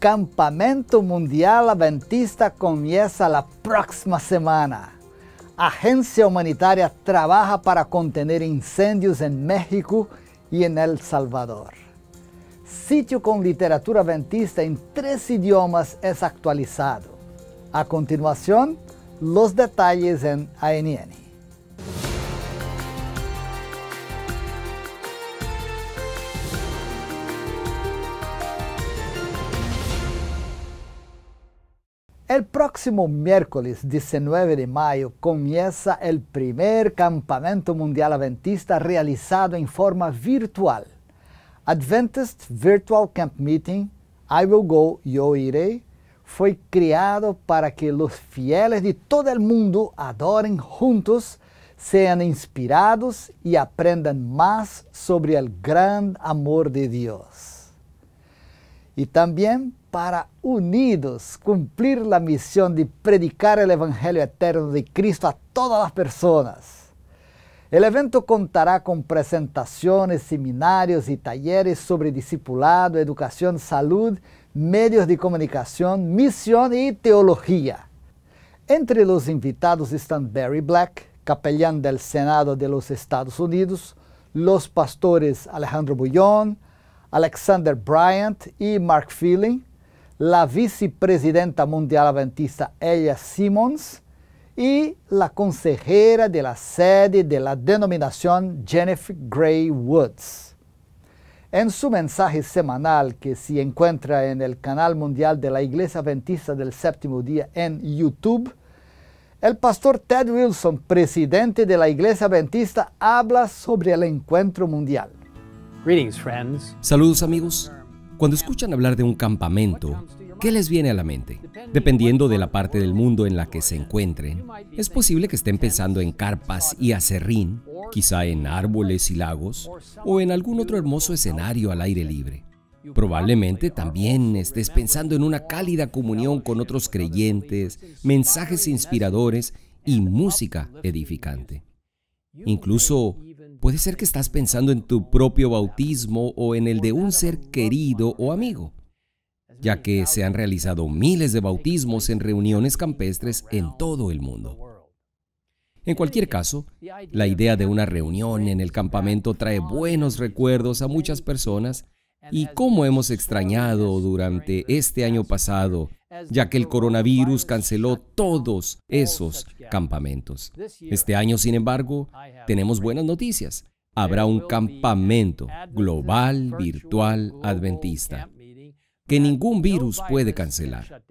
Campamento Mundial Adventista comienza la próxima semana. Agencia Humanitaria trabaja para contener incendios en México y en El Salvador. Sitio con literatura adventista en tres idiomas es actualizado. A continuación, los detalles en ANN. próximo miércoles 19 de mayo comienza el primer campamento mundial adventista realizado en forma virtual. Adventist Virtual Camp Meeting, I Will Go, Yo Iré, fue creado para que los fieles de todo el mundo adoren juntos, sean inspirados y aprendan más sobre el gran amor de Dios. Y también para unidos cumplir la misión de predicar el Evangelio eterno de Cristo a todas las personas. El evento contará con presentaciones, seminarios y talleres sobre discipulado, educación, salud, medios de comunicación, misión y teología. Entre los invitados están Barry Black, capellán del Senado de los Estados Unidos, los pastores Alejandro Bullón, Alexander Bryant y Mark Feeling, la vicepresidenta mundial adventista Ella Simmons y la consejera de la sede de la denominación Jennifer Gray Woods. En su mensaje semanal que se encuentra en el canal mundial de la Iglesia Adventista del Séptimo Día en YouTube, el pastor Ted Wilson, presidente de la Iglesia Adventista, habla sobre el encuentro mundial. Saludos amigos. Cuando escuchan hablar de un campamento, ¿qué les viene a la mente? Dependiendo de la parte del mundo en la que se encuentren, es posible que estén pensando en carpas y acerrín, quizá en árboles y lagos, o en algún otro hermoso escenario al aire libre. Probablemente también estés pensando en una cálida comunión con otros creyentes, mensajes inspiradores y música edificante. Incluso Puede ser que estás pensando en tu propio bautismo o en el de un ser querido o amigo, ya que se han realizado miles de bautismos en reuniones campestres en todo el mundo. En cualquier caso, la idea de una reunión en el campamento trae buenos recuerdos a muchas personas y cómo hemos extrañado durante este año pasado, ya que el coronavirus canceló todos esos campamentos. Este año, sin embargo, tenemos buenas noticias. Habrá un campamento global, virtual, adventista, que ningún virus puede cancelar.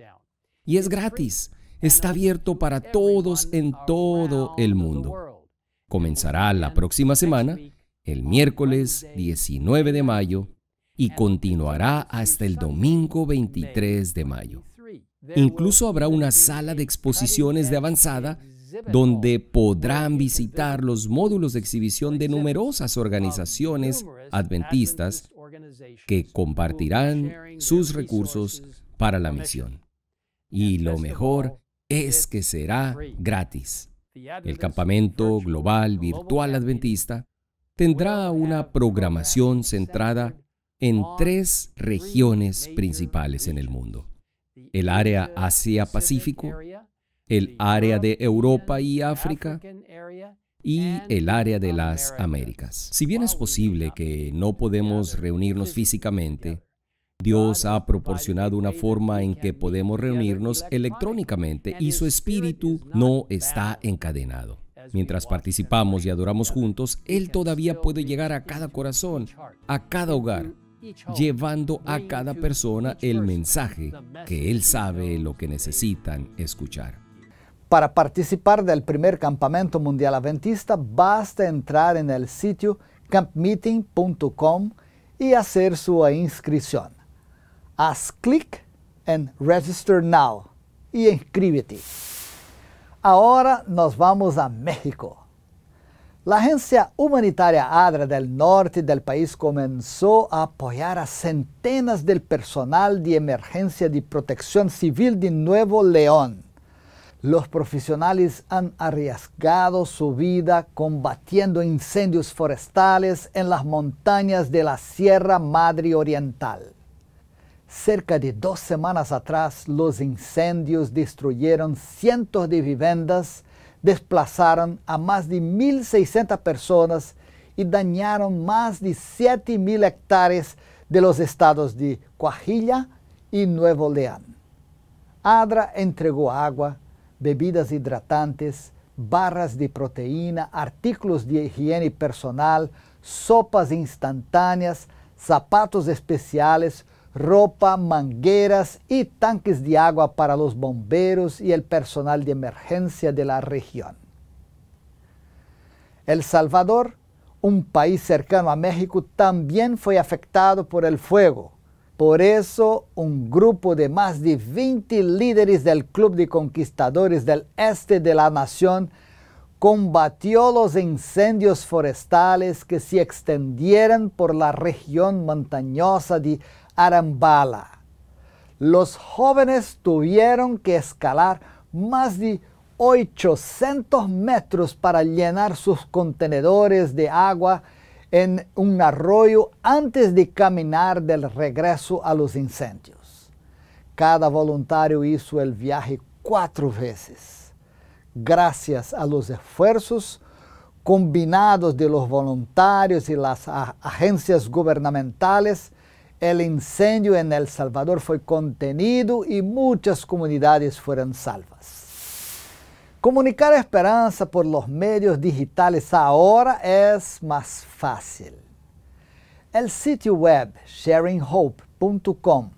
Y es gratis. Está abierto para todos en todo el mundo. Comenzará la próxima semana, el miércoles 19 de mayo, y continuará hasta el domingo 23 de mayo. Incluso habrá una sala de exposiciones de avanzada donde podrán visitar los módulos de exhibición de numerosas organizaciones adventistas que compartirán sus recursos para la misión. Y lo mejor es que será gratis. El campamento global virtual adventista tendrá una programación centrada en tres regiones principales en el mundo. El área Asia-Pacífico, el área de Europa y África y el área de las Américas. Si bien es posible que no podemos reunirnos físicamente, Dios ha proporcionado una forma en que podemos reunirnos electrónicamente y su espíritu no está encadenado. Mientras participamos y adoramos juntos, Él todavía puede llegar a cada corazón, a cada hogar, llevando a cada persona el mensaje que Él sabe lo que necesitan escuchar. Para participar del primer campamento mundial adventista, basta entrar en el sitio campmeeting.com y hacer su inscripción. Haz clic en Register Now y inscríbete. Ahora nos vamos a México. La agencia humanitaria ADRA del norte del país comenzó a apoyar a centenas del personal de emergencia de protección civil de Nuevo León los profesionales han arriesgado su vida combatiendo incendios forestales en las montañas de la Sierra Madre Oriental. Cerca de dos semanas atrás, los incendios destruyeron cientos de viviendas, desplazaron a más de 1.600 personas y dañaron más de 7.000 hectáreas de los estados de Coahuila y Nuevo León. Adra entregó agua bebidas hidratantes, barras de proteína, artículos de higiene personal, sopas instantáneas, zapatos especiales, ropa, mangueras y tanques de agua para los bomberos y el personal de emergencia de la región. El Salvador, un país cercano a México, también fue afectado por el fuego por eso, un grupo de más de 20 líderes del Club de Conquistadores del Este de la Nación combatió los incendios forestales que se extendieron por la región montañosa de Arambala. Los jóvenes tuvieron que escalar más de 800 metros para llenar sus contenedores de agua en un arroyo antes de caminar del regreso a los incendios. Cada voluntario hizo el viaje cuatro veces. Gracias a los esfuerzos combinados de los voluntarios y las agencias gubernamentales, el incendio en El Salvador fue contenido y muchas comunidades fueron salvas. Comunicar esperanza por los medios digitales ahora es más fácil. El sitio web sharinghope.com,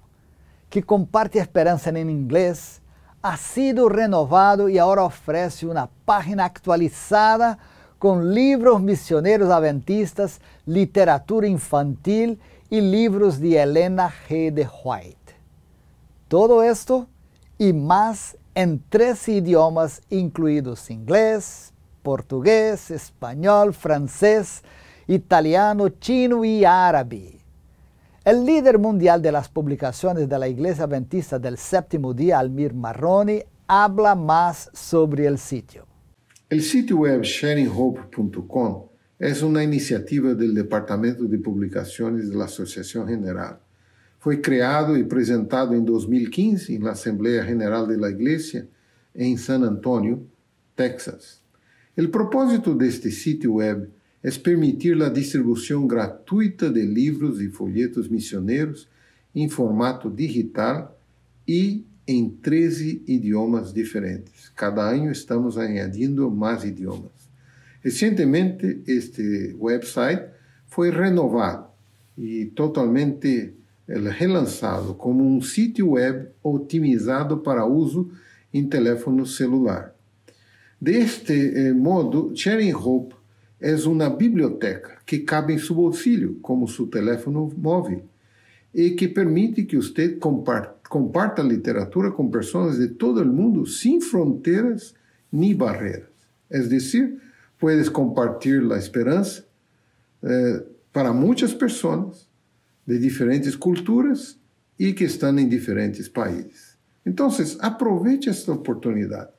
que comparte esperanza en inglés, ha sido renovado y ahora ofrece una página actualizada con libros misioneros adventistas, literatura infantil y libros de Elena G. de White. Todo esto y más en tres idiomas, incluidos inglés, portugués, español, francés, italiano, chino y árabe. El líder mundial de las publicaciones de la Iglesia Adventista del Séptimo Día, Almir Marroni, habla más sobre el sitio. El sitio web sharinghope.com es una iniciativa del Departamento de Publicaciones de la Asociación General. foi criado e apresentado em 2015 na Assembleia General de la em San Antonio, Texas. O propósito deste sítio web é permitir a distribuição gratuita de livros e folhetos missioneiros em formato digital e em 13 idiomas diferentes. Cada ano estamos añadindo mais idiomas. Recentemente, este website foi renovado e totalmente é relançado como um sítio web otimizado para uso em teléfono celular. Deste eh, modo, Sharing Hope é uma biblioteca que cabe em seu bolsillo, como seu teléfono móvel, e que permite que você comparta literatura com pessoas de todo o mundo sem fronteiras nem barreiras. É decir, puedes compartilhar a esperança eh, para muitas pessoas de diferentes culturas e que estão em diferentes países. Então, aproveite esta oportunidade.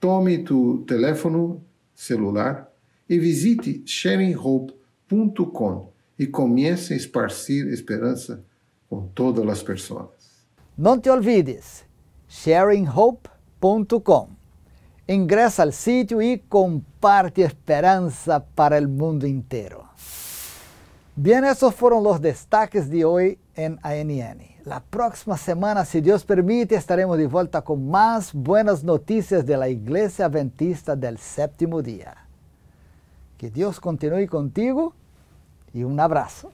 Tome o telefone celular e visite sharinghope.com e comece a esparcir esperança com todas as pessoas. Não te olvides, sharinghope.com. Ingressa ao sítio e comparte esperança para o mundo inteiro. Bien, esos fueron los destaques de hoy en ANN. La próxima semana, si Dios permite, estaremos de vuelta con más buenas noticias de la Iglesia Adventista del Séptimo Día. Que Dios continúe contigo y un abrazo.